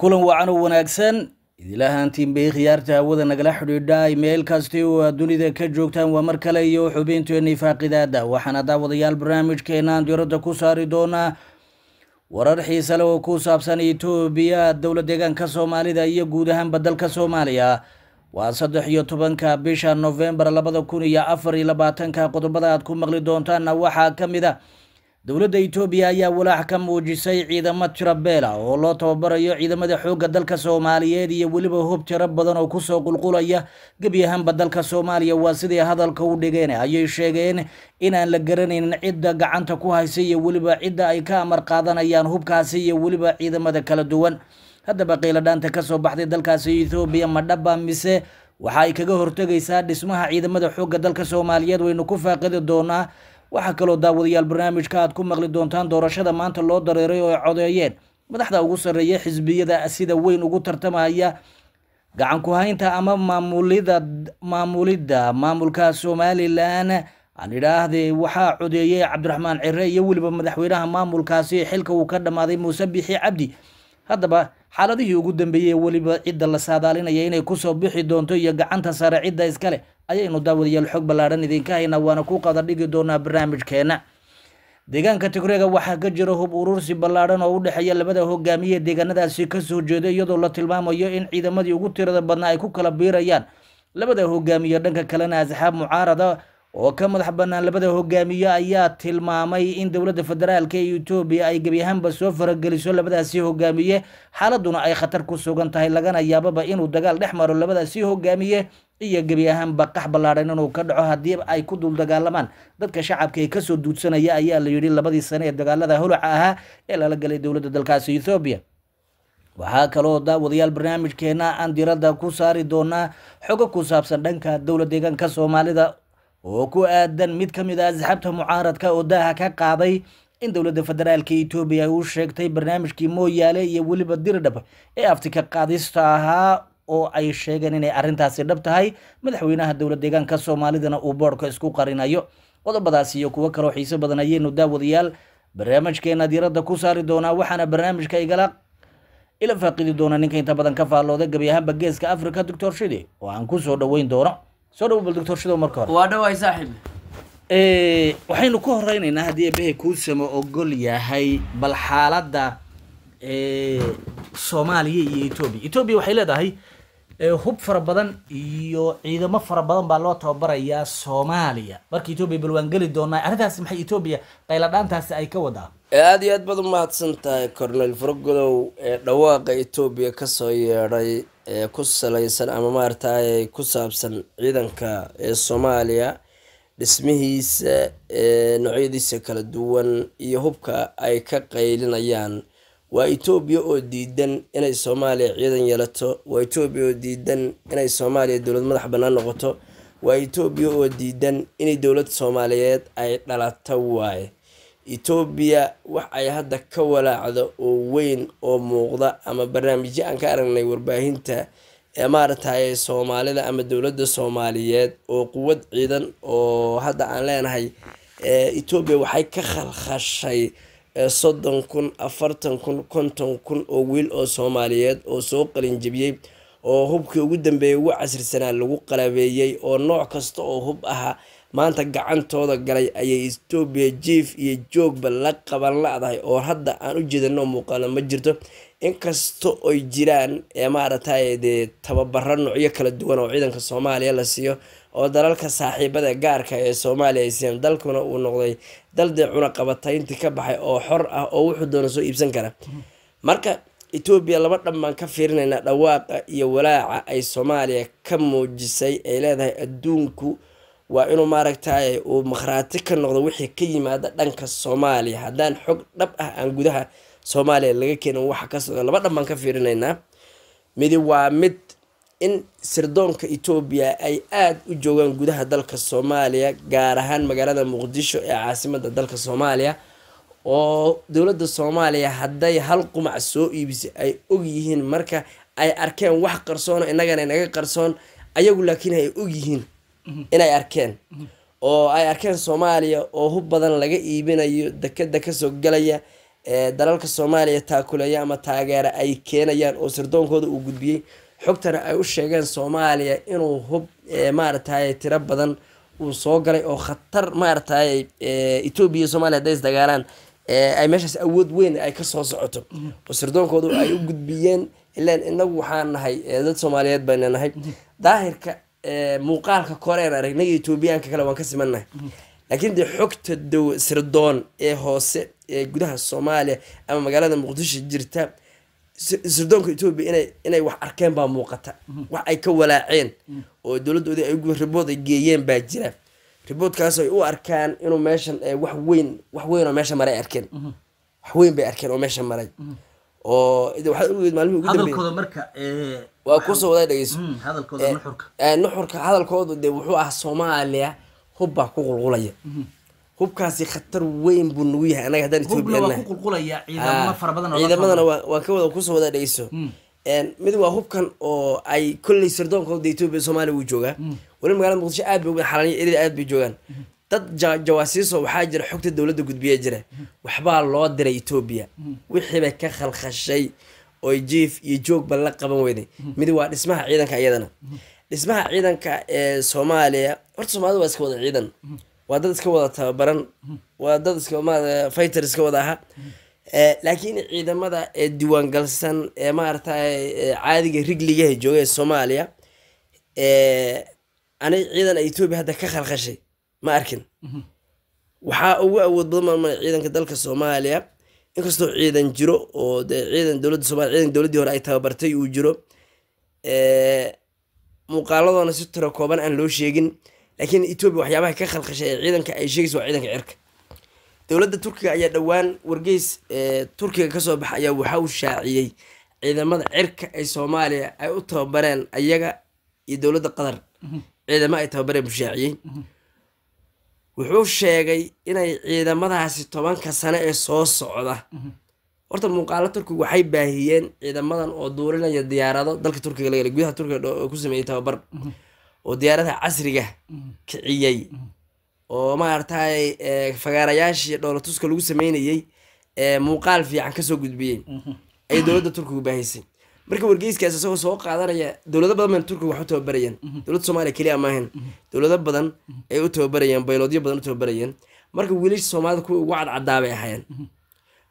kulan wacan oo wanaagsan idilahaantiin bay khiyaarta hawada nagala xidhiidha ay meel kastay oo aad dunida ka joogtaan waa mar kale iyo xubinteennii faaqidaada waxaana daawadayaal barnaamijkeenaan diradda ku saari doonaa warar xiisale oo ku saabsan etoobiya dowla deegaanka soomaalida iyo guud ahaanba dalka soomaaliya waa saddex iyo tobanka bisha novembar labada kun iyo afar iyo labaatanka qodobada aad ku maqli doontaana waxaa ka mid a ah dowladda etoobiya ayaa walaax ka muujisay ciidamo tiro oo loo tababarayo ciidamada xoogga dalka soomaaliyeed iyo weliba hub tiro badan oo kusoo qulqulaya gebi ahaanba dalka soomaaliya waa siday hadalka u dhigeen ayay sheegeen inaan la garanaynin cidda gacanta ku haysa iyo weliba cidda ay ka amar qaadanayaan hubkaasi iyo weliba ciidamada kala duwan haddaba qiiladhaanta kasoo baxday dalkaasi etoobiya madhaba mise waxa ay kaga hortegaysaa dhismaha ciidamada xoogga dalka soomaaliyeed waynu ku faaqidi doonaa waxaa kaloo daawadayaal barnaamijka aad ku maqli doontaan doorashada maanta loo dareeray oo ay codeeyeen madaxda ugu sarreeya xisbiyada sida weyn ugu tartamaya gacan ku ama maamulida maamulidda maamulka somalilan aan idhaahdee waxaa codeeyey cabdiraxmaan cire iyo weliba madaxweynaha maamulkaasi xilka uu ka dhammaaday muuse bixi cabdi haddaba xaaladihii ugu dambeeyey weliba cidda la saadaalinaya inay kusoo bixi doonto iyo gacanta sare cidda iskale ayaynu daawadayaal xog ballaadhan idinka haynaa waana ku qada dhigi doonaa barnaamijkeenna deegaanka tigreega waxaa ka jira hub urursi ballaadhan oo u dhexeeya labada hogaamiye deegaanadaasi kasoo jeeda iyadoo la tilmaamayo in ciidamadii ugu tirada badnaa ay ku kala biirayaan labada hogaamiye dhanka kalena asxaab mucaarada oo ka madax bannaan labada hogaamiye ayaa tilmaamay in dowladda federaalk ee etoobiya ay gebi ahaanba soo farageliso labadaasi hogaamiye xaaladuna ay khatar ku sugan tahay lagana yaababa inuu dagaal dhex maro labadaasi hogaamiye iyo gebi ahaanba qax ballaadhan inuu ka dhaco haddii ay ku dul dagaalamaan dadka shacabka ee kasoo duudsanaya ayaa la yidhi labadii sane ee dagaalada holaca ahaa ee lala galay dowladda dalkaasi etoobiya waxaa kaloo daawadayaal barnaamijkeena aan diradda ku saari doonaa xogo ku saabsan dhanka dowla deegaanka soomaalida oo ku aadan mid ka mid ah saxabta mucaaradka oo daaha ka qaaday in dowladda federaalka etoobiya ay u sheegtay barnaamijkii mooyaale iyo weliba diridhab ee aftika qaadista ahaa oo ay sheegeen inay arrintaasi dhab tahay madaxweynaha dowlad deegaanka soomaalidana uu boodhka isku qarinayo qodobadaas iyo kuwo kaloo xiiso badan ayeenu daawadayaal barnaamijkeena diiradda ku saari doonaa waxaana barnaamijka igala ila faaqidi doona ninka inta badan ka faalooda gebi ahaanba geeska africa doctor shidi oo aan ku soo dhoweyn doono soo dhawo bal doctor shidow marka hore waa dhawaay saaxiib waxaynu ku horeynaynaa haddii ebehe kuusamo ogol yahay bal xaaladda soomaaliya iyo etoobiya etoobiya waxay leedahay hub fara badan iyo ciidamo fara badan baa loo tababarayaa soomaaliya marka etoobiya bal waan geli doonaa arrintaasi maxay etoobiya dayladhaantaasi ay ka wadaa aada iyo aad baad u mahadsan tahay cornel furgodow ee dhawaaqa etoobiya kasoo yeedhay ku saleysan ama maaragtay ku saabsan ciidanka ee soomaaliya dhismihiisa ee noocyadiisa kala duwan iyo hubka ay ka qaylinayaan waa etoobiya oo diidan inay soomaaliya ciidan yeelato waa etoobiya oo diidan inay soomaaliya dowlad madax bannaan noqoto waa etoobiya oo diidan inay dowlad soomaaliyeed ay dhalato waaye etoobiya wax ay hadda ka walaacdo oo weyn oo muuqda ama barnaamijyo aan ka aragnay warbaahinta ee maaragtay soomaalida ama dowladda soomaaliyeed oo quwad ciidan oo hadda aan leenahay etoobiya waxay ka khalkhashay soddon kun afartan kun konton kun oo wiil oo soomaaliyeed oo soo qalinjabiyey oo hubkii ugu dambeeyay ugu casrisanaa lagu qalabeeyey oo nooc kasta oo hub ahaa maanta gacantooda galay ayay etoobiya jiif iyo joogba la qaban la-dahay oo hadda aan u jeedano muuqaalo ma jirto inkasta oy jiraan ee maaragtay dee tababaro noocyo kala duwan oo ciidanka soomaaliya la siiyo oo dalalka saaxiibada gaarka ah ee soomaaliya ay siiyaan dalkuna uu noqday daldee cunaqabataynti ka baxay oo xor ah oo wuxuu doona soo iibsan kara marka etoobiya laba dhanbaan ka fiirinaynaa dhawaaqa iyo walaaca ay soomaaliya ka muujisay ay leedahay adduunku waa inuu maaragtay uu makhraati ka noqdo wixii ka yimaada dhanka soomaaliya haddaan xog dhab ah aan gudaha soomaaliya laga keenin waxa ka socda laba dhan baan ka fiirinaynaa midi waa mid in sirdoonka etoobiya ay aada u joogaan gudaha dalka soomaaliya gaar ahaan magaalada muqdisho ee caasimada dalka soomaaliya oo dowladda soomaaliya hadday hal qumac soo iibisay ay ogyihiin marka ay arkeen wax qarsoona innagana inaga qarsoon ayagu laakiin ay ogyihiin inay arkeen oo ay arkeen soomaaliya oo hub badan laga iibinayo dekeda kasoo galaya dalalka soomaaliya taakuleeya ama taageera ay keenayaan oo sirdoonkooda uu gudbiyey xogtana ay u sheegeen soomaaliya inuu hub maaragtaye tiro badan uu soo galay oo khatar maaratay etoobiya somalia hadday isdagaalaan ay meeshaas awood weyn ay kasoo socoto oo sirdoonkoodu ay u gudbiyeen ilan inagu waxaan nahay dad soomaaliyeed bayna nahay daahirka muuqaalka koreen aragnay iyo etoobiyaanka kale waan ka simannahay laakiin dee xogta dow sirdoon ee hoose ee gudaha soomaaliya ama magaalada muqdisho jirta sirdoonka etoobiya ina inay wax arkeen baa muuqata wax ay ka walaaceen oo dowladdoodii ay ribood ay geeyeen baa jira riboodkaas ay u arkaan inuu meeshan wax weyn wax weyn meesha maray arkeen wax weyn bay arkeen oo meesha maray oo waxaad maalmihi ugu dambe waa kusoo wadaa dhegeyso nuxurka hadalkoodu dee wuxuu ah soomaaliya hubbaa ku qulqulaya hmm. hubkaasi khatar weyn buu nagu yahay anaga haddaan etoobiyaciidamadana ah, waan ka wada kusoo wadaa dhegeyso hmm. eh, mid waa hubkan oo ay kolley sirdoonkood etoobiya soomaaliya wuu joogaa hmm. weli magaalada muqdisho aad bay xalaniyo erida aad bay joogaan dad jawaasiiso waxaa jira xogta dowladda gudbiya jira waxbaa loo diray etoobiya wixiibay ka khalkhashay oo jief iyo joogba la qaban weyday hmm. mid waa dhismaha ciidanka iyadana hmm. dhismaha ciidanka ee soomaaliya horta soomaalida waa iska wada ciidan hmm. waa dad iska wada tababaran waa dad isma faytar iska wada aha eh, laakiin ciidamada ee diiwaangalsan ee maaragtay caadiga rigligaha jooga ee soomaaliya eh, anay ciidan etoobiya hadda ka khalkhashay ma arkin waxaa ugu awood badan ciidanka dalka soomaaliya inkastoo ciidan jiro oo dee ciidan dowladda soomaliya ciidan dowladdii hore ay tababartay uu jiro muuqaaladoona si tiro kooban aan loo sheegin laakiin etoobiya waxyaabaha ka khalkhashay ee ciidanka ay sheegaysa waa ciidanka cirka dowladda turkiga ayaa dhowaan wargeys turkiga kasoo baxa ayaa waxa uu shaaciyey ciidamada cirka ay soomaaliya ay u tababareen ayaga iyo dowladda qatar mm-hmm. ciidamo ay tababareen buu shaaciyey mm-hmm wuxuu sheegay inay ciidamadaasi tobanka sano ee soo socda mhm. horta muuqaalo turkigu waxay baahiyeen ciidamadan oo duulinaya diyaarado dalka turkiga laga gudaha turkiga ku sameeyey tababar mhm. oo diyaaradaha casriga mhm. kiciyey oo maaragtay eh, fagaarayaashii dhoolatuska lagu sameynayey eh, muuqaal fiican kasoo gudbiyey ay dowladda turkigu baahisay marka wargeyskaas isagoo soo qaadanaya dowlado badan baan turkiga wax u tababarayeen mhm. dowladda soomaaliya keliya maahayn mhm. dowlado badan mhm. ay u tababarayeen bayloodyo badan u tababarayeen marka wiilasha soomaalida kuwa ugu cadcadaa bay ahaayeen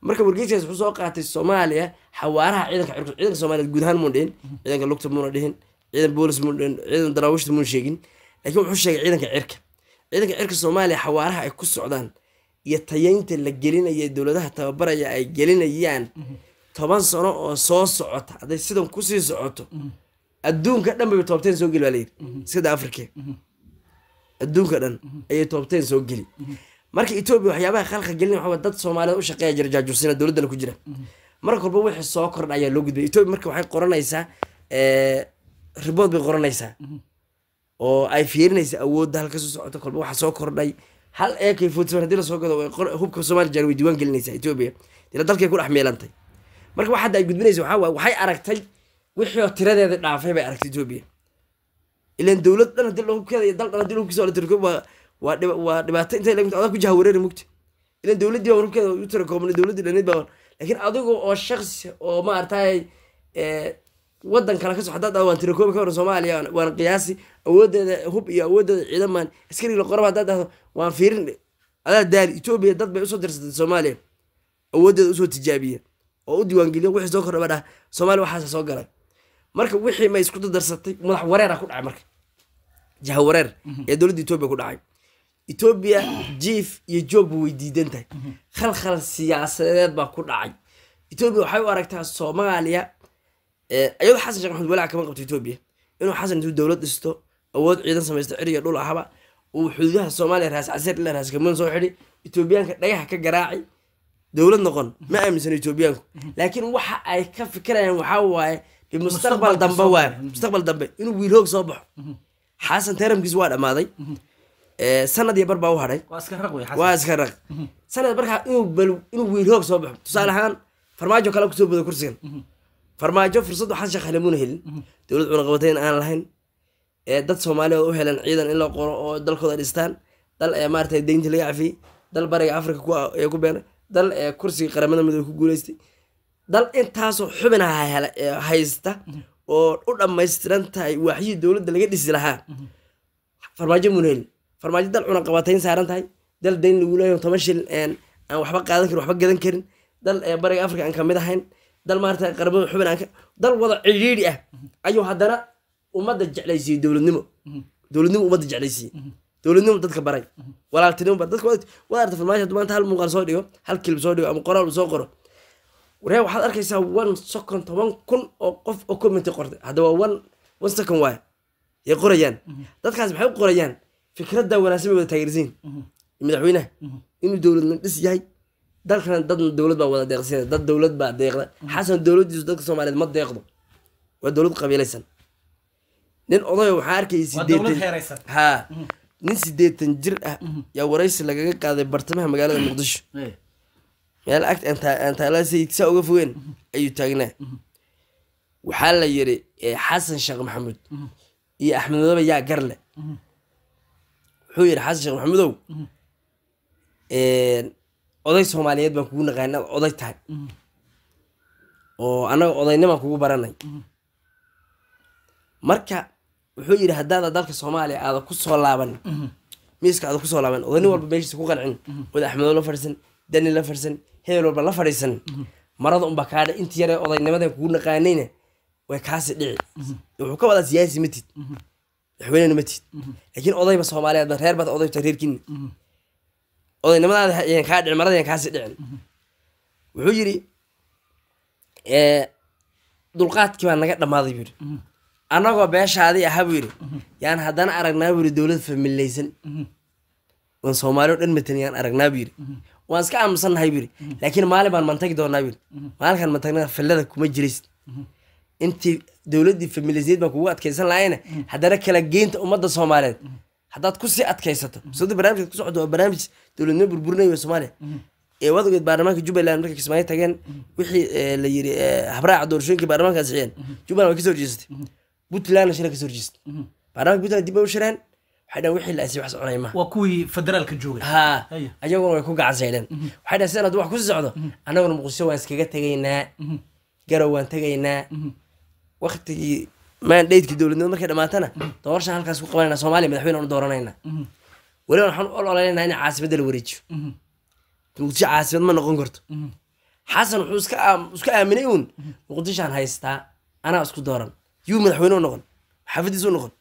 marka wargeyskaas wuxuu soo qaatay soomaaliya xawaaraha ciidanka cirku ciidanka soomaaliyed guud ahaan muun dhihin ciidanka lugta muuna dhihin ciidan boolis muun dhihin ciidan daraawiishta muun sheegin laakiin wuxuu sheegay ciidanka cirka ciidanka cirka soomaaliya xawaaraha ay ku socdaan iyo tayeynta la gelinaya dowladaha tababaraya ay gelinayaan toban sano oo soo socota haday sidan kusii socoto adduunka dhan bay toobteen soo geli baa layidhi iskada africa adduunka dhan ayay toobteen soo geli marka etoobiya waxyaabaha khalqa gelina waxaa dad soomaaliyed u shaqeeya jarjaajursina dowladdana ku jira marka walba wixii soo kordha ayaa loo gudbaya etoobiya marka waxay qoranaysaa eh, ribood bay qoranaysaa oo ay fiirinaysa awoodda halka soo kolba waxaa soo kordhay hal ak forty one lasoo gado hubka soomaali jaari way diiwaan gelinaysaa etoobiya dila dalkay ku dhex meelantay marka wax hadda ay gudbinaysa waxaa waay waxay aragtay wixii oo tiradeeda dhaafay bay aragtay etoobiya ilan dowlad dhan hadii lagu keedayo dal dhan hadii lagu kiso la waa waa dhib waa dhibaato intay lagu adaa ku jahawareeri mugta ilan dowladdii baa keeda u tira koobnay dowladdii dhaneed baa laakiin adigu oo shaksi oo maaragtay eh, wadan kale kasoo hadaa daa waan tirakoobi ka waran soomaaliya waan qiyaasi awoodeeda hub iyo awoodeeda ciidamaan askariga la qoraba haddaa dhahdo waan fiirin adaa daali etoobiya dad bay usoo dirsatay soomaaliya awoodeeda usoo tijaabiya oo u diiwaangeliyo wixii soo kordha baa dhaha soomaaliya waxaasa soo galay marka wixii may isku dadarsatay madax wareera ku dhacay marka jaha mhm. ee dowladda etoobiya ku dhacay etoobiya jiif iyo joog way diidan tahay khalkhal mhm. siyaasadeed baa ku dhacay etoobiya waxay u aragtaa soomaaliya iyadoo xasan sheekh maxamed walaac kama qabto etoobiya inuu xasan intuu dowlad dhisto awood ciidan samaysto cir dhul ahaba uu xuduudaha soomaaliya raas casir ilaa raas soo xidhi etoobiyaanka dhagaha ka garaaci dowlad noqon ma aaminsan ethoobiyaanku laakiin waxa ay ka fikirayaan waxaa bimustaqbal dambe waay mm-hmm. mustaqbal dambe inuu wiil hoog soo baxo mm-hmm. xasan teramkiis waa dhammaaday mm-hmm. eh, sanad iyo bar baa u hadhay waa iska raq sanad markaa inuu wiil soo baxo tusaale ahaan farmaajo kale kusoo bodo kursigan farmaajo fursad xasan sheekh helin dowlad cunaqabateyn aan lahayn eh, dad soomaaliya u helan ciidan in loo qoro oo dalkooda dhistaan dal maarata deynta laga cafiyey dal bariga afrika ku beena dal ee eh, kursiga qaramada midoobe ku guuleystay dal intaasoo xubin eh, haysta oo u dhammaystiran tahay waaxyihii dowladda laga dhisi lahaa farmaajo muneel farmaajo dal cunaqabatayn saaran tahay dal dayn lagu leeyahy toban shilin eh, aan waxba qaadan karin waxba gadan karin dal bariga africa aan kamid ahayn dal maarata qaramada xubin aan dal wada cidhiidhi ah ayuu haddana ummadda jeclaysiiyey dowladnimo mm-hmm. dowladnimo ummadda jeclaysiiyey mm-hmm dowladnimu dadka baray walaaltinimoba dadkawad muuqaal soo dhigo hal kilib soo dhigo ama qoraal soo qoro waryaa waxaad arkaysaa on second toban kun oo qof oo commenty qortay hadda waa one one second waay yay qorayaan dadkaas maxay u qorayaan fikradda wanaagsan bay wada taageersiin madaxweynaha inuu dowladna dhis yahay dalkana dadna dowlad baa wada deeqsiina dad dowlad baa deeqda xasan dowladdiisu dadka soomaaliyeed ma deeqdo waa dowlad qabiilaysan nin odayo waxaa arkayay sideetan nin sideetan jir ah mhm. yaa waraysi lagaga qaaday bartamaha magaalada muqdisho meel eh. agt aantaala sayid saa uga fogeen mhm. ayuu taagnaa mhm. waxaa la yiri eh, xasan sheekh maxamuud iyo axmed yaa garle wuxuu yiri xasan sheekh maxamuudow eh, oday soomaaliyeed baan kugu naqaana ad oday tahay oo annaga odaynimaan kugu baranay marka wuxuu yidhi haddaada dalka soomaaliya aada kusoo laaban miiska aada kusoo laaban oda nin walba meeshiisa ku qancin oda axmedo la fadhiisan dani la fadhiisan hebel walba la fadhiisan marada unba kaadha inti yaree odaynimada kugu naqaanayna way kaasi dhici wuxuu ka wadaa siyaasi matid waxweynena matid laakiin odayba soomaaliyeedba reer baad odayta reerkiina odaynimadaada ayaan kaa dhicin marada ayaan kaasi dhicin wuxuu yidhi dulqaadkii baa naga dhammaaday buu yidhi anagoo beeshaadii ahaa buu yidhi yaan haddana aragnaa buu yidhi dowlad familaysan waan soomaali o dhan matan yaan aragnaa buu yidhi waan iska aamusannahay buu yidhi laakiin maalin baan mantagi doonaa buu yidhi maalinkaan mantagna fillada kuma jiraysid intii dowladdii familaysineed baan kugu adkaysan lahayn haddana kala geynta ummadda soomaaliyeed haddaad kusii adkaysato sooda barnaamijkaad ku socdo waa barnaamij dowladnimo burburinaya soomaaliya ee wadageed baarlamaanka jubbaland markay kismaayo tageen wixii la yidhi habraaca doorashooyinkii baarlamaankaas xiyeen jubbaland waa kasoo horjeesatay puntland shila kasoo horjeesta mhm. baarlamaanka puntland dib bay u shireen waxay dhahan wixii la wax soconaya maha waa kuwii federaalka joogay ha ayaguna way ku gacansaydheen mhm. waxay dhahan sidan hadduu wax ku socdo mhm. annaguna muqdisho waan iskaga tegaynaa garow waan tegaynaa waktigii mandatekii dowladnimo markay dhamaatana doorashaan halkaas ku qabanayna soomaaliya madaxweyne anu dooranayna weliba waxaan u ololaynaa in caasimada la wareejiyo muqdisho caasimad ma noqon karto xasan wuxuu iska aaminay uun muqdishaan haystaa anaa isku dooran yuu madaxweyne noqon xaafadiis noqon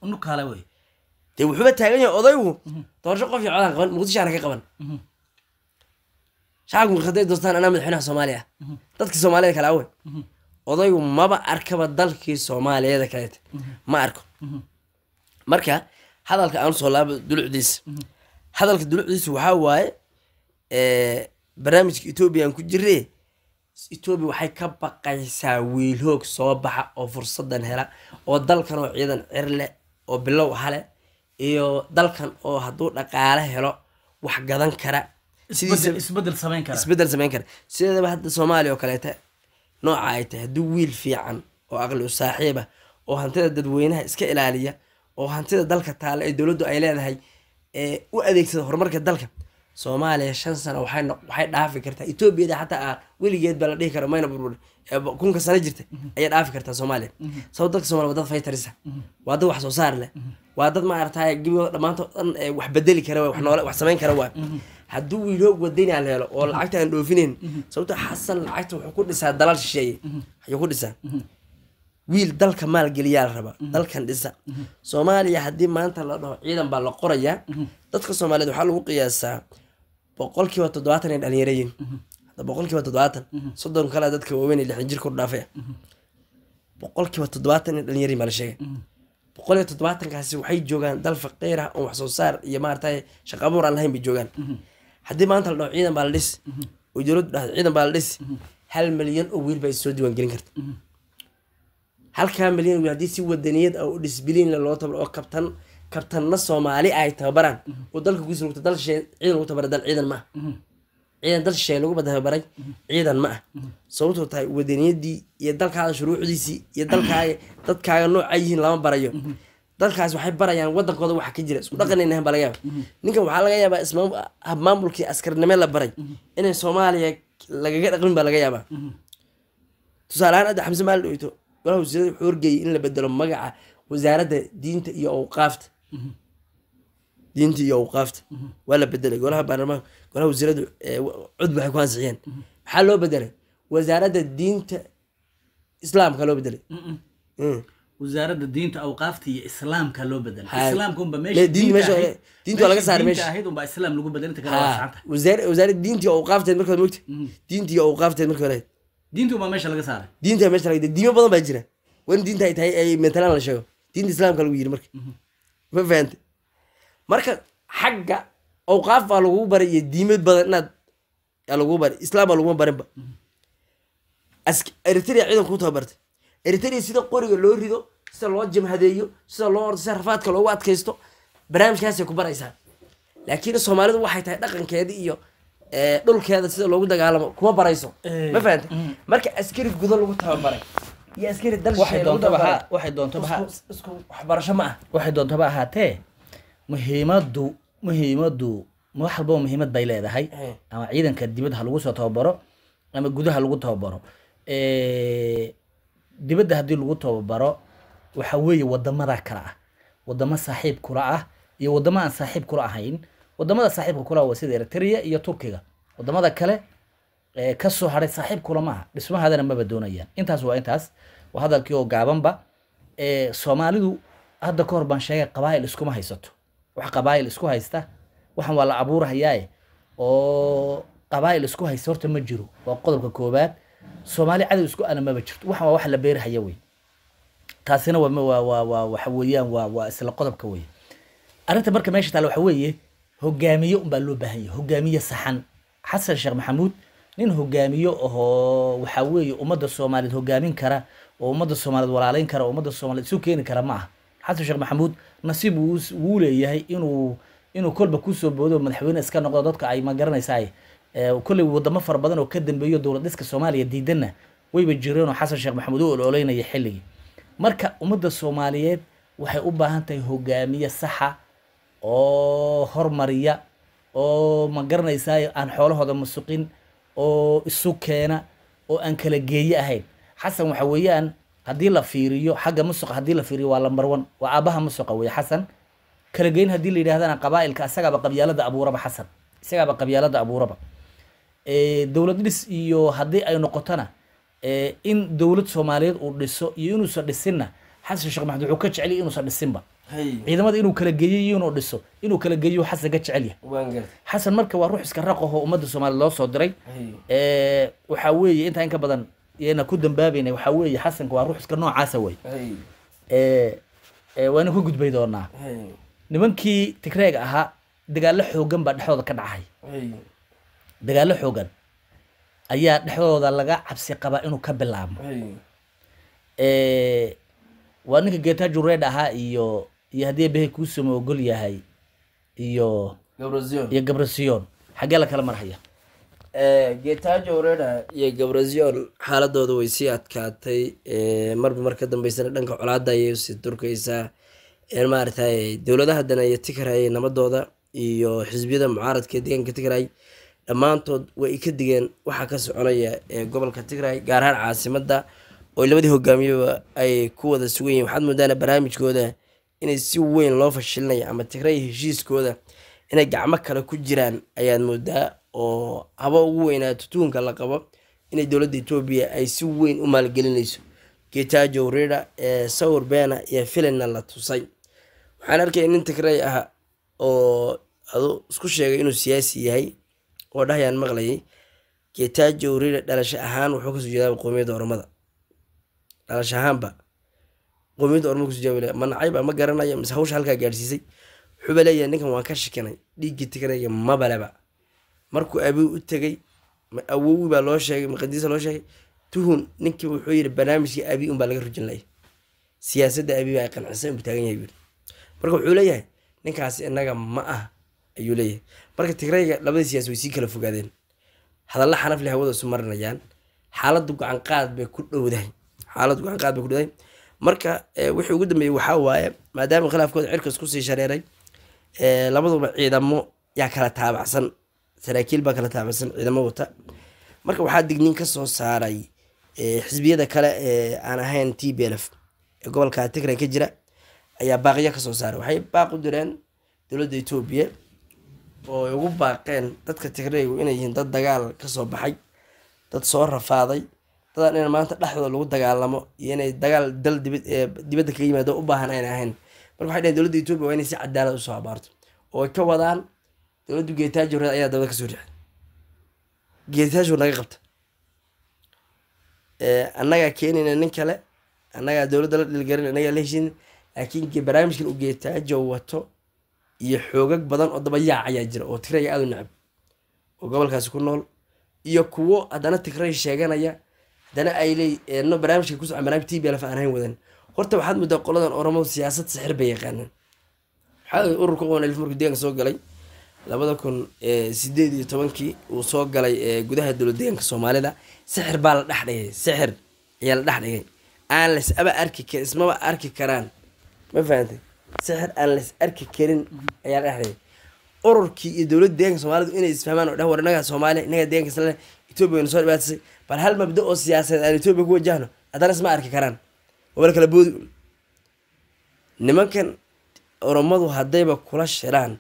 dee wuxuuba taagan yahay odaygu doorasho qof iyo codaan qaban muqdisho ka qaban shacabku haday doortaan anaa madaxweynaha soomaaliya dadkii soomaaliyada kale awe odaygu maba arkaba dalkii soomaaliyeeda kaleete ma arko marka hadalka aanu soo laaba dulucdiisa hadalka dulucdiisa waxaa waaye barnaamijka ethoobiyan ku jire etoobiya waxay ka baqaysaa wiilhoog soo baxa oo fursadan hela oo dalkan oo ciidan cir leh oo bilow hale iyo dalkan oo hadduu dhaqaale helo wax gadan kara isbedel sameyn kara sideedaba hadda soomaaliya oo kaleeta nooca ay tahay hadduu wiil fiican oo aqli u saaxiiba ah, oo hantida dadweynaha iska ilaaliya oo hantida dalka taalla ee dowladdu ay leedahay ee u adeegsada horumarka dalka soomaaliya shan sano waxay dhaafi kartaa etoobiyada xataa a ah, weligeed baa la dhihi kara mayna burbur kunka sano jirta ayay dhaafi kartaa soomaaliya sabab dadka somaliya waa dad faytarisa waa dad wax soo saar leh waa dad maarata gibio dhammaantood dhan wax bedeli kara w wax samayn kara waa haddii wiiloo wadayn aan oo lacagta aan dhoofinayn sababto xasan lacagta wuxuu ku dhisaa dalal shisheeye ayuu ku dhisaa wiil dalka maalgeliyaa la rabaa dalkan dhisa soomaaliya haddii maanta la dhaho ciidan baa la qorayaa dadka soomaaliyeed waxaa lagu qiyaasaa boqolkiiba toddobaatan ay dhalinyaro yihin boqolkiiba todobaatan soddon kale dadka waaweyn lixdan jir ku dhaafay boqolkiiba todobaatan in dhalinyari maa la sheegay boqol iyo toddobaatankaasi waxay joogaan dal faqiir ah oon waxsoo saar iyo maarata shaqabuur abuur aan lahayn bay joogaan haddii maanta la ciidan baa la dhisi oo dowladdu dhahdo ciidan baa la dhisi hal milyan oo wiil baa is soo diiwaangelin karta halkaa milyan wiil haddii si wadaniyad ah oo disbiliin loo tabaro oo kabtan kabtanna soomaali ay tababaraan oo dalka ku dal shee ciidan lagu tabara dal ciidan maaha mhm. ciidan dal shee laguba tababaray mhm. ciidan ma ah mhm. sababtoo tahay wadaniyaddii iyo dalkaada shuruucdiisii iyo dalkaaga dadkaaga nooca yihiin lama barayo dadkaas waxay barayaan wadankooda waxa ka jira isku dhaqanaynahan baa laga yaaba ninkan waxaa laga yaabaa habmaamulkii askarnime la baray inay soomaaliya lagaga dhaqmin baa laga yaabaa tusaaleahaan hadda xamse maali dhoweyto golaha wasiirada wuxuu horgeeyay in la bedelo magaca wasaaradda diinta iyo awqaafta diintii iyo awqaafta waa la bedelay golaha baarlamaanka golaha wasiiradu cod waxay ku ansixiyeen maxaa loo bedelay wasaaradda diinta islaamka loo bedelay mm. wasaaradda diinta awqaafta iyo islaamka loo bedelay waa laga saaray meeshaahaydunbaa diinta iyo awqaafteed marka hore moogta mm-hmm. diinta iyo awqaafteed marka hore diinta meesha laga saaray diinta meesha laga diimo badan baa jira wan diinta ay tahay ay matalaan la sheego diinta islaamka lagu yiri marka mm-hmm ma fahamte marka xagga awqaaf baa lagugu baray iyo diimad badan inaad lagugu baray islaam baa laguma barinba eritria ciidanku ku tababartay eritrea sida qoriga loo rido sida loo jamhadeeyo sida loo ordo sida rafaadka loogu adkaysto barnaamijkaasay ku baraysaa laakiin soomaalidu waxay tahay dhaqankeeda iyo dhulkeeda sida loogu dagaalamo kuma barayso ma fahamte mm. marka askari guda lagu tababaray waxay doontaba ahaatee ah. muhiimadu muhiimadu wax walbaba muhiimad bay leedahay eh. ama ciidanka dibadda ha lagu soo tababaro ama gudaha lagu tababaro eh, dibadda haddii lagu tababaro waxa weeye wadamada kale ah wadamo saaxiib kula ah iyo wadamo aan saaxiib kula ahayn wadamada saaxiibka kula ah waa sida eritrea iyo turkiga wadamada kale kasoo haray saaxiib kula maaha dhismahaadana maba doonayaan intaas waa intaas waa hadalkii oo gaabanba soomaalidu hadda ka baan sheegay qabaayil iskuma haysato wax qabaayil isku haysta waxaan waa la abuurahayaae oo qabaayil isku haysta horta ma jiro waa qodobka koobaad soomaali cadow isku ana maba jirto waxaan waa wax la beerihaya wey taasina waxa weeyaan waa isla qodobka wey arrinta marka meesha taale waxa weeye hogaamiye unbaa loo baahan yahay hogaamiye saxan xasan sheekh maxamuud nin hogaamiyo ahoo waxaa weeye ummadda soomaaliyeed hogaamin kara oo ummadda soomaaliyeed walaaleyn kara oo ummadda soomaliyeed isu keeni kara ma ah xasan sheekh maxamuud nasiib wuu leeyahay inuu inuu kolba kusoo boodo madaxweyne iska noqdo dadka ay ma garanaysaay kolley wadamo fara badan oo ka dambeeyo dowlad dhiska soomaaliya diidanna wayba jireen oo xasan sheekh maxamuud u ololeynaya xilligii marka ummadda soomaaliyeed waxay u baahan tahay hogaamiye saxa oo hormariya oo ma garanaysaay aan xoolahooda masuqin oo isu keena oo aan kala geeye ahayn xasan waxa weeyaan haddii la fiiriyo xagga musuqa haddii la fiiriyo waa lambar one waa aabaha musuqa weeye xasan kala geyn haddii la yidhahdana qabaailka isagaaba qabyaalada abuuraba xasan isagaaba qabyaalada abuuraba dowlad dhis iyo haddii ay noqotona in dowlad soomaaliyeed uu dhiso iyo inuusan dhisinna xasan sheekh maxamed wuxuu ka jeceliya inuusan dhisinba ciidamada inuu kala geeyo inuu dhiso inuu kala geeyo xasan ka jecel yahay xasan marka waa ruux iska raqaho ummadda soomaaliya loo soo diray waxaa weeye intaa in badan yana ku dambaabayna waxaa weeye xasanka waa ruux iska noocaasa way waana ku gudbay doonaa nimankii tigreega ahaa dagaalo xoogan baa dhexdooda ka dhacay dagaalo xoogan ayaa dhexdooda laga cabsi qabaa inuu ka bilaabmo waa ninka geta jureed ahaa iyo iyo haddii abehe kuusama ogol yahay iyo iyo gabrasiyon xaggee la kala marhaya eh, getaajo orena iyo gabraziol xaaladooda way sii adkaatay eh, marba marka dambeysana dhanka colaada ayay usii durkaysaa eh, maaragtay dowladaha dane iyo tigrayy nabadooda iyo xisbiyada mucaaradka ee deegaanka tigray dhammaantood way ka digeen waxaa ka soconaya ee gobolka tigray gaar ahaan caasimadda oo labadii hogaamiyaba ay ku wada sugan yihin waxaad moodaana barnaamijkooda inay si weyn loo fashilinayo ama tigray heshiiskooda inay gacmo kale ku jiraan ayaad moodaa oo haba ugu weynaa tuunka la qabo inay dowladda etoobiya ay si weyn u maalgelinayso getajo rida ee sawir beena iyo filinna la tusay waxaan arkay nin tigray ah oo adu isku sheegay inuu siyaasi yahay oo dhahayaan maqlayay getajo rida dhalasho ahaan wuxuu kasoo jeedaa waqoomiyaedda oromada dhalasho ahaanba qomiyada orma kuso jaabi ma nacaybaa ah, ma garanaya mise hawsha halkaa gaadhsiisay wuxuuba leeyahay ninkan waan ka shikinay dhiiggii tiganaya mabaleba markuu abiw u tegay awowi baa loo sheegay maqadiisa loo sheegay tuhun ninkiiba wuxuu yidhi barnaamijkii abi unbaa laga rujinlaya siyaasadda abiba ay qancisay unbuu taagan yahay marka wuxuu leeyahay ninkaasi inaga ma ah ayuu leeyahay marka tigrayga labadii siyaas way sii kala fogaadeen hadalla xanafle hawada isu marinayaan xaaladu gacanqaad bay ku dhowdahay xaaladu gacanqaad bay ku dhowdahay marka eh, wixii ugu dambeeyey waxaa waaye maadaama khilaafkooda cirkas kusii shareeray eh, labaduba ciidamo yaa kala taabacsan saraakiil baa kala taabacsan ciidamo wata marka waxaa digniin kasoo saaray eh, xisbiyada kale ee aan ahayn t b lf ee gobolka tigray ka jira ayaa baaqiyo kasoo saaray waxay baaq u direen dowladda etoobiya oo ay ugu baaqeen dadka tigraygu inay yihiin dad dagaal kasoo baxay dad soo rafaaday dadan in maanta dhexdooda lagu dagaalamo iyo inay dagaal dal eh, dibadda kaga yimaado u baahan ayna ahayn marka waxay dhaheen dowladda etoobiya waa inay si cadaalad usoo abaarto oo ay ka wadaan dowladdu geetaajowreed ayaa dawlad kasoo dhicay geetaajowr naga qabta eh, annagaa keenayna nin kale annagaa dowladda la dhilgarin annagaa la heshin laakiin barnaamijkan uu geetaajow wato iyo xoogag badan oo daba yaac ayaa jira oo tiraya aada u necab oo gobolkaasi ku nool iyo kuwo haddana tigray sheeganaya haddana ayleeno eh, barnaamijka kusoco barnamij t b lf aan ahayn wadan horta waxaad muddaa qoladan oramo siyaasad sixir bay yaqaanaan waxaa ururka qon elf markuu deegaanka soo galay labada kun eh, sideed iyo tobankii uu soo galay eh, gudaha dowlad deegaanka soomaalida sixir baa la dhexdhigay dhigay sixir ayaa la dhex aan lasaba arki karin ismaba arki karaan ma fahamtay sixir aan las arki karin ayaa la dhex ururkii iyo dowlad deegaanka soomaalida inay isfahmaan oo dheh war innagaa soomaaliya innagaa deegaanka islale etoobiya soo dhibaatisay bal hal mabda oo siyaasadeed aan etoobiya ku wajahno adanas ma arki karaan wabala kala boodi nimankan oromadu haddayba kula shiraan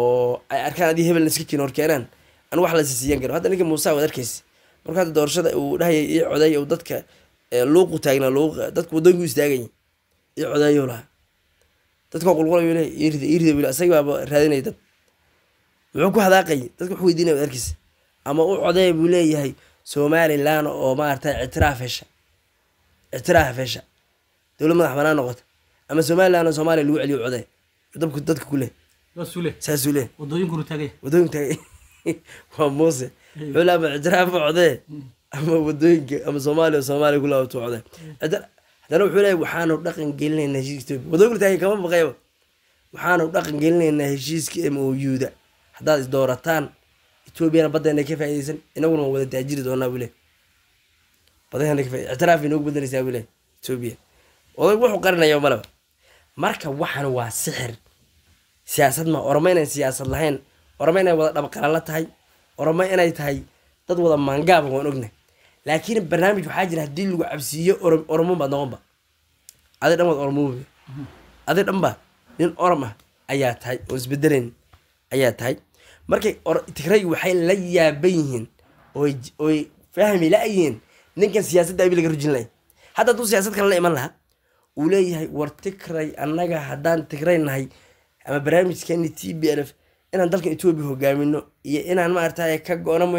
oo ay arkaan adii hebel laiska keeno horkeenaan aan wax lasisiiyan karo hadda ninka muuse waad arkeysa marka hadda doorashada uu dhahayay ii coday uu dadka eh, luuqu taagna luuqa dadku wadanku istaagayay ii codeeyo laha dadka qulqulayo le ii rida ii rida wiil raadinaya dad muxuu ku hadaaqayay dadka wax weydiinaya waad arkeysa ama u codeeya buu leeyahay somalilan oo maarata itiraaf hesha ictiraaf hesha dowlad madax banaan noqota ama somalilan oo soomaliya lagu celiyo coday dabku dadka kuleh saasuu leh wadooyin taagay waa muuse xul hmm. ama ictiraafa codee ama wadooyinka ama soomaaliya oo soomaaliya ku laabatu codee haddana wuxuu leeyahy waxaanu dhaqan gelinaynaa heshiiska etoobiya wadooyinku taagay kama baqayba waxaanu dhaqan gelinaynaa heshiiska m o u da haddaad isdoorataan etoobiyana baddana ka faaideysan inaguna waan wada taajiri doonaa buu le badahana ka faa'id ictiraafay odag wuxuu qarinayaa malaba marka waxan waa sixir siyaasad ma orama inay siyaasad lahayn orama inay wada dhabqalala tahay orama inay tahay dad wada maangaaban waan ognahay laakiin barnaamij waxaa jira haddii lagu cabsiiyo oromo baad noqonba adi dhan waad oromoobi mhm. adi dhanba nin orom ah ayaa tahay oo isbedelayn ayaa tahay markay tigray waxay la yaaban yihiin oy fahmi la-yihiin ninkan siyaasadda abi laga rujin lay hadda hadduu siyaasad kale la iman lahaa uu leeyahay war tigray annaga haddaan tigray nahay ama barnaamijkeeni t b l f inaan dalka etoobia hogaamino iyo inaan maarata ka go-no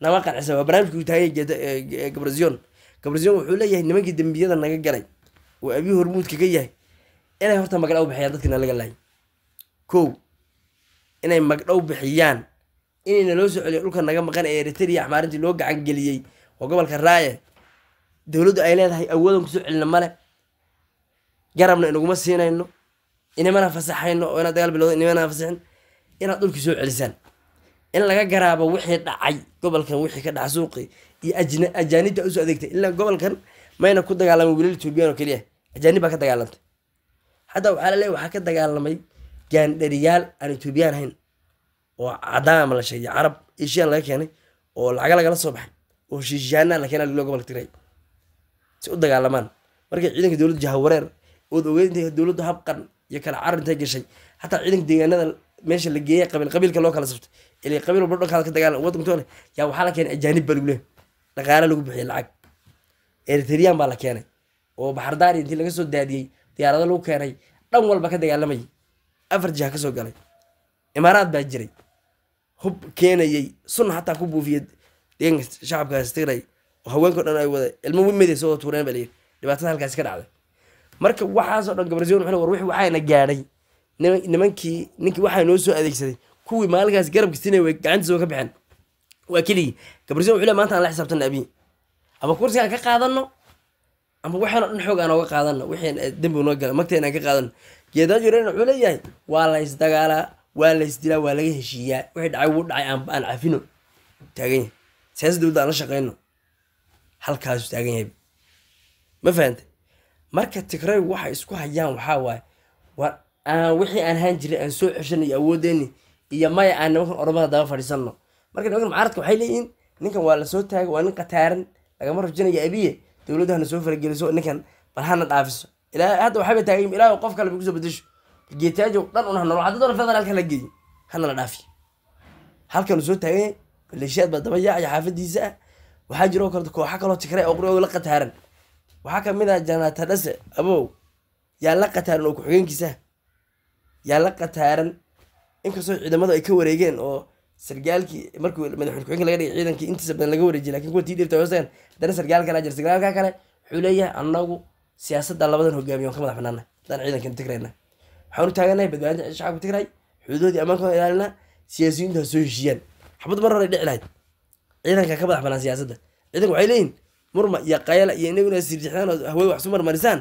nama qancisa waa barnaamijku taagay eh, eh, gabrazion gabrazion wuxuu leeyahay nimankii dembiyada naga galay oo abiyi hormuudka ka yahay inay horta magala u baxeyaa dadka nalaga lahay ko inay magdhow bixiyaan inayna loo soo celiyo dhulka naga maqan ee eritrea axmaarintii loo gacan geliyey oo gobolka raaye dowladdu ay leedahay awoodan kusoo celina male garabna inaguma siinayno inimana fasaxayno oo inaad dagaal bilowda inimana fasaxin inaad dhulkii soo celisaan in laga garaabo wixii dhacay gobolkan wixii ka dhaca suuqi iyo ajaanibta usoo adeegtay ilaa gobolkan mayna ku dagaalamay weliil etoobiyan oo keliya ajaanib baa ka dagaalantay hadda waxaa laleeya waxaa ka dagaalamay gaandhariyaal aan etoobiyaan ahayn oo cadaan la sheegay carab eshiyan laga keenay oo lacaga lagala soo baxay oo heshiisyaana la keenaa loo gobol tiray si u dagaalamaan markay ciidanka dowladda jahawareer ood ogeed intay dowladdu habqan iyo kala carintay gashay xataa ciidanka deegaanada meesha la geeyay qabiil qabiilka loo kala saftay ila qabiil walba dhankaada ka dagaalan waddanka yaa waxaa la keenay ajaanib baa lagu dhaqaale lagu bixiyay lacag eritreyaan baa la keenay oo baxardaari intii laga soo daadiyey diyaarado lagu keenay dhan walba ka dagaalamay afar jiha kasoo galay imaaraad baa jiray hub keenayey sunna xataa ku buufiyay deegaanka shacabkaas tigray oo haweenkao dhan ay wada ilmo wimeda soo tuureen baa layiri dhibaatada halkaasi ka dhacday marka waxaasoo dhan gabarsiyon wuxuu war wixii waxaana gaadhay nimankii ninkii waxaa noo soo adeegsaday kuwii maalinkaas garabka siinay way gacantiisa ka baxeen waa keligii gabarsiyon wuxuu le maanta aan la xisaabtana abiyi ama kursiga aan ka qaadanno ama waxaanoo dhan xoog aan ooga qaadanno wixii eh, dembi noo gala magta ka qaadanno geedad yaran wuxuu leeyahay waa lays dagaalaa waa lays dilaa waa laga heshiiyaa wixii dhacay wuu dhacay aan cafino taagan yahay siyaasa dowladda aan la shaqeyno halkaasu taagan yahay ma fahamtay marka tigrey waxay isku hayaan waxaa waaye war wixii aan haan jiray aan soo ceshanay iyo iyo maya aan nimankan oromada daba fadhiisanno marka nimankan mucaaradka waxay leeyihiin ninkan waa lasoo taagay waa nin qataaran lagama rajinaya abiye dowladdu hana soo farageliso ninkan bal hana dhaafiso ilaa hadda waxaaba taagan qof kale ba kusoo bedesho geetaajo dhan soo taaganya maleeshiyaad baa dabayacaya xaafadiisa kooxa kaloo waxaa kamid ah abow yaa la qataaran oo ku-xigeenkiisaha yaa qataaran inkastoo ciidamadu ay ka wareegeen oo sargaalkii markuu ciidankii intiisa badan laga wareejiyay lakin kuwa tii dhirta hooseen haddana sargaalkan ajira kale wuxuu anagu siyaasada labadan hogaamiye waan ka madax banaana haddaan ciidankan tigrayna waxaan u taaganahay badbaadinta shacabka tigray xuduudoodii ammaankoda ilaalina siyaasiyiintu soo heshiiyaan xabad marar ay dhici lahayd ciidanka ka madax banaan siyaasadda ciidanka waxay leeyihin murma iyo qayala iyo inagu sirjixdaan oo hawada wax su marmarisaan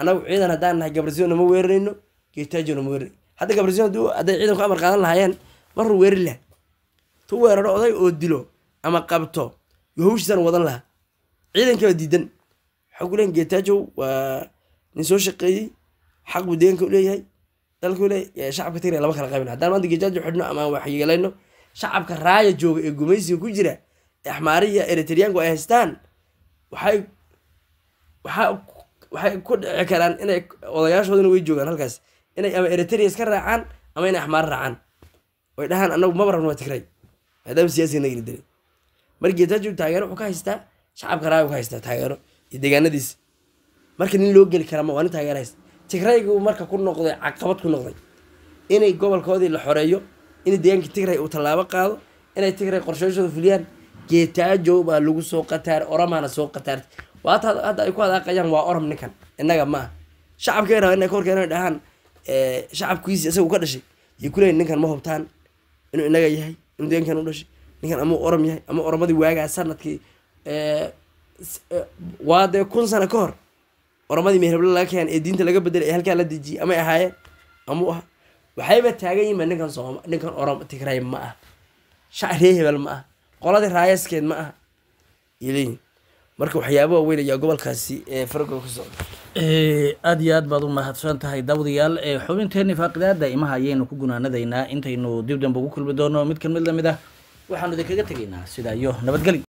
annagu ciidan haddaan nahay gabarsiyon nama weerarayno geetaajo nama weerari hadda gabarsiyon hadduu hadday ciidanku amar qaadan lahaayeen marruu weerari laha tu weeraro oday oo dilo ama qabto hawshiisaan wadan lahaa ciidankaba diidan waxaa kuleeyahay geetaajow waa nin soo shaqeeyey xaq buu deeganka uleeyahay dalkau leeyahy shacabka tigray lama kala qaybin ah. haddaan maanta geetaajow xidhno ama wax yeelayno shacabka raaya jooga ee gumaysiga ku jira ee axmaari iyo ay haystaan waxay ku dhici karaan inay odayaashoodana way joogaan halkaas inay ama eritrea iska raacaan ama inay axmaaro raacaan oy dhahaan anagu maba rabno waa tigray maadaama siyasiga nagila dilay margeetaajow taageero wuxuu ka haystaa shacabka raaya u ka haystaa taageero deegaanadiisa marka nin loo geli karaama waa nin taageeraysa tigraygu marka ku noqday caqabad ku noqday inay gobolkoodii la xoreeyo in deegaanki tigray uu tallaabo qaado inay tigray qorsheyshooda fuliyaan geetaajo baa lagu soo qataar oramaana soo qataartay waata hadda ay ku hadaaqayaan waa oram ninkan innaga ma aha shacabka raba inay ka inay dhahaan shacabkiisi isaga ka dhashay yay kuleeyiin ninkan ma hubtaan inuu innaga yahay inuu deegaankan u dhashay ninkan amuu oram yahay ama oramadii waagaa sanadkii E, waa dee kun sana ka hor oramadii meherable laga keen ee diinta laga bedelay ee halkaa la dejiyay amay ahaayeen amuu ah waxayba taagan yihiin ninkan sooma ninkan orom tigray ma ah shacree hebel ma ah qoladii raayaskeed ma ah ileeyihin marka waxyaaba waaweyn ayaa gobolkaasi e, fargo ka socda e, aada iyo aad baad u mahadsan tahay daawadayaal xubinteeni faaqidaada imaha ayaynu ku gunaanadaynaa intaynu dib dambe ugu kulmi doono midkan mid lamid ah waxaanu idinkaga tegaynaa sidaa nabadgeli